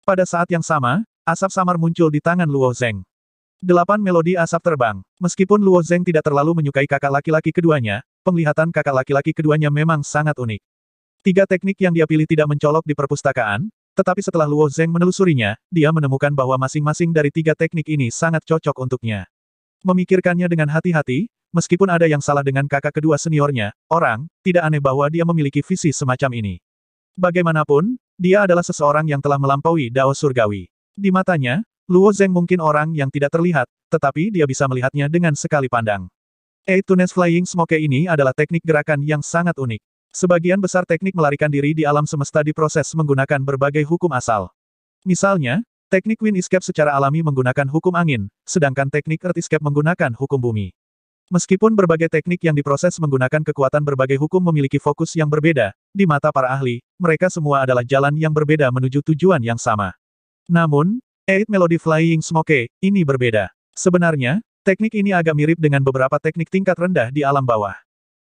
Pada saat yang sama, asap samar muncul di tangan Luo Zeng. Delapan melodi asap terbang. Meskipun Luo Zeng tidak terlalu menyukai kakak laki-laki keduanya, penglihatan kakak laki-laki keduanya memang sangat unik. Tiga teknik yang dia pilih tidak mencolok di perpustakaan, tetapi setelah Luo Zeng menelusurinya, dia menemukan bahwa masing-masing dari tiga teknik ini sangat cocok untuknya. Memikirkannya dengan hati-hati, meskipun ada yang salah dengan kakak kedua seniornya, orang, tidak aneh bahwa dia memiliki visi semacam ini. Bagaimanapun, dia adalah seseorang yang telah melampaui Dao Surgawi. Di matanya, Luo Zeng mungkin orang yang tidak terlihat, tetapi dia bisa melihatnya dengan sekali pandang. Eight Tunes Flying Smoke ini adalah teknik gerakan yang sangat unik. Sebagian besar teknik melarikan diri di alam semesta diproses menggunakan berbagai hukum asal. Misalnya, Teknik Wind Escape secara alami menggunakan hukum angin, sedangkan teknik Earth Escape menggunakan hukum bumi. Meskipun berbagai teknik yang diproses menggunakan kekuatan berbagai hukum memiliki fokus yang berbeda, di mata para ahli, mereka semua adalah jalan yang berbeda menuju tujuan yang sama. Namun, Eight Melody Flying Smoke, ini berbeda. Sebenarnya, teknik ini agak mirip dengan beberapa teknik tingkat rendah di alam bawah.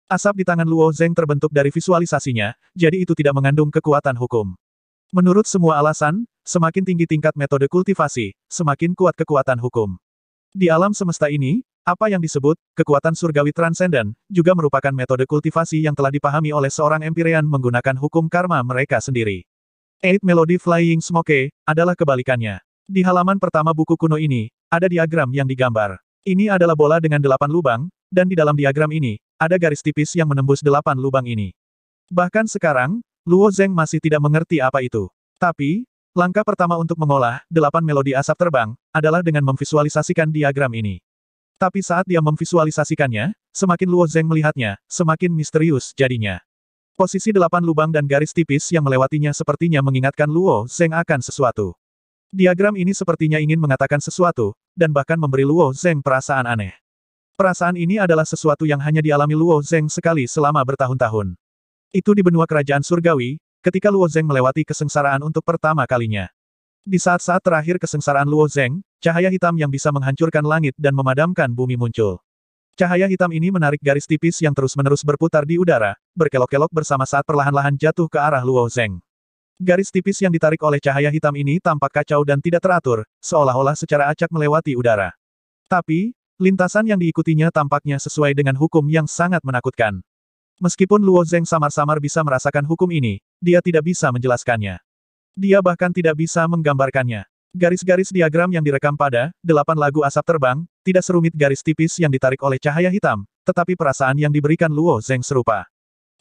Asap di tangan Luo Zeng terbentuk dari visualisasinya, jadi itu tidak mengandung kekuatan hukum. Menurut semua alasan, Semakin tinggi tingkat metode kultivasi, semakin kuat kekuatan hukum. Di alam semesta ini, apa yang disebut kekuatan surgawi transenden juga merupakan metode kultivasi yang telah dipahami oleh seorang empirian menggunakan hukum karma mereka sendiri. Eight Melody Flying Smoke adalah kebalikannya. Di halaman pertama buku kuno ini, ada diagram yang digambar. Ini adalah bola dengan delapan lubang, dan di dalam diagram ini, ada garis tipis yang menembus delapan lubang ini. Bahkan sekarang, Luo Zeng masih tidak mengerti apa itu. Tapi, Langkah pertama untuk mengolah delapan melodi asap terbang adalah dengan memvisualisasikan diagram ini. Tapi saat dia memvisualisasikannya, semakin Luo Zeng melihatnya, semakin misterius jadinya. Posisi delapan lubang dan garis tipis yang melewatinya sepertinya mengingatkan Luo Zeng akan sesuatu. Diagram ini sepertinya ingin mengatakan sesuatu, dan bahkan memberi Luo Zeng perasaan aneh. Perasaan ini adalah sesuatu yang hanya dialami Luo Zeng sekali selama bertahun-tahun. Itu di benua kerajaan surgawi, ketika Luo Zeng melewati kesengsaraan untuk pertama kalinya. Di saat-saat terakhir kesengsaraan Luo Zeng, cahaya hitam yang bisa menghancurkan langit dan memadamkan bumi muncul. Cahaya hitam ini menarik garis tipis yang terus-menerus berputar di udara, berkelok-kelok bersama saat perlahan-lahan jatuh ke arah Luo Zeng. Garis tipis yang ditarik oleh cahaya hitam ini tampak kacau dan tidak teratur, seolah-olah secara acak melewati udara. Tapi, lintasan yang diikutinya tampaknya sesuai dengan hukum yang sangat menakutkan. Meskipun Luo Zeng samar-samar bisa merasakan hukum ini, dia tidak bisa menjelaskannya. Dia bahkan tidak bisa menggambarkannya. Garis-garis diagram yang direkam pada delapan lagu asap terbang, tidak serumit garis tipis yang ditarik oleh cahaya hitam, tetapi perasaan yang diberikan Luo Zeng serupa.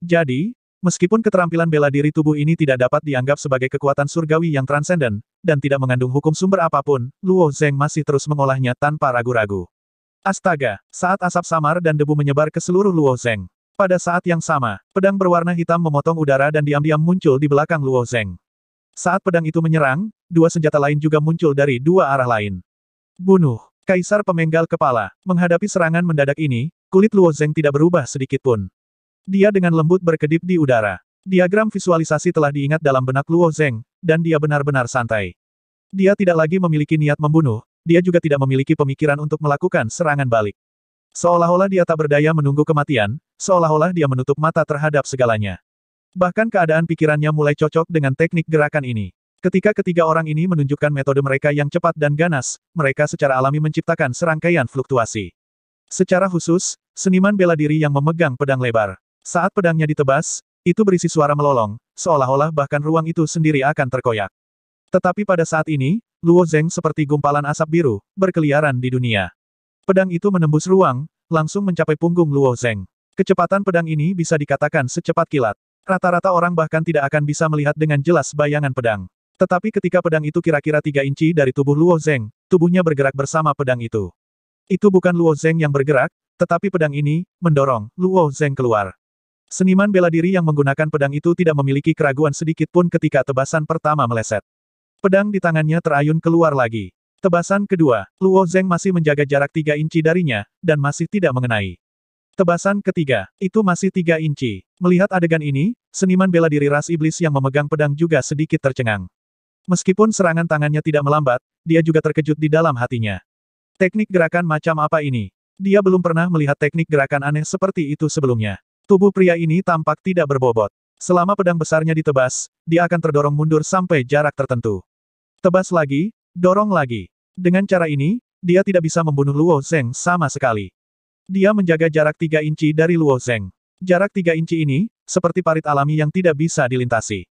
Jadi, meskipun keterampilan bela diri tubuh ini tidak dapat dianggap sebagai kekuatan surgawi yang transenden, dan tidak mengandung hukum sumber apapun, Luo Zeng masih terus mengolahnya tanpa ragu-ragu. Astaga, saat asap samar dan debu menyebar ke seluruh Luo Zeng. Pada saat yang sama, pedang berwarna hitam memotong udara dan diam-diam muncul di belakang Luo Zeng. Saat pedang itu menyerang, dua senjata lain juga muncul dari dua arah lain. Bunuh! Kaisar pemenggal kepala, menghadapi serangan mendadak ini, kulit Luo Zeng tidak berubah sedikit pun. Dia dengan lembut berkedip di udara. Diagram visualisasi telah diingat dalam benak Luo Zeng, dan dia benar-benar santai. Dia tidak lagi memiliki niat membunuh, dia juga tidak memiliki pemikiran untuk melakukan serangan balik. Seolah-olah dia tak berdaya menunggu kematian, seolah-olah dia menutup mata terhadap segalanya. Bahkan keadaan pikirannya mulai cocok dengan teknik gerakan ini. Ketika ketiga orang ini menunjukkan metode mereka yang cepat dan ganas, mereka secara alami menciptakan serangkaian fluktuasi. Secara khusus, seniman bela diri yang memegang pedang lebar. Saat pedangnya ditebas, itu berisi suara melolong, seolah-olah bahkan ruang itu sendiri akan terkoyak. Tetapi pada saat ini, Luo Zeng seperti gumpalan asap biru, berkeliaran di dunia. Pedang itu menembus ruang, langsung mencapai punggung Luo Zeng. Kecepatan pedang ini bisa dikatakan secepat kilat. Rata-rata orang bahkan tidak akan bisa melihat dengan jelas bayangan pedang. Tetapi ketika pedang itu kira-kira tiga inci dari tubuh Luo Zeng, tubuhnya bergerak bersama pedang itu. Itu bukan Luo Zeng yang bergerak, tetapi pedang ini, mendorong, Luo Zeng keluar. Seniman bela diri yang menggunakan pedang itu tidak memiliki keraguan sedikit pun ketika tebasan pertama meleset. Pedang di tangannya terayun keluar lagi. Tebasan kedua, Luo Zeng masih menjaga jarak tiga inci darinya, dan masih tidak mengenai. Tebasan ketiga, itu masih tiga inci. Melihat adegan ini, seniman bela diri ras iblis yang memegang pedang juga sedikit tercengang. Meskipun serangan tangannya tidak melambat, dia juga terkejut di dalam hatinya. Teknik gerakan macam apa ini? Dia belum pernah melihat teknik gerakan aneh seperti itu sebelumnya. Tubuh pria ini tampak tidak berbobot. Selama pedang besarnya ditebas, dia akan terdorong mundur sampai jarak tertentu. Tebas lagi, dorong lagi. Dengan cara ini, dia tidak bisa membunuh Luo Zeng sama sekali. Dia menjaga jarak tiga inci dari Luo Zeng. Jarak tiga inci ini, seperti parit alami yang tidak bisa dilintasi.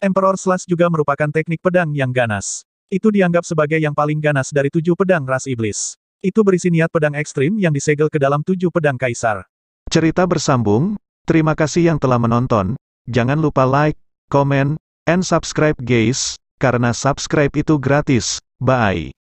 Emperor Slash juga merupakan teknik pedang yang ganas. Itu dianggap sebagai yang paling ganas dari tujuh pedang ras iblis. Itu berisi niat pedang ekstrim yang disegel ke dalam tujuh pedang kaisar. Cerita bersambung, terima kasih yang telah menonton. Jangan lupa like, comment, and subscribe guys, karena subscribe itu gratis. Bye.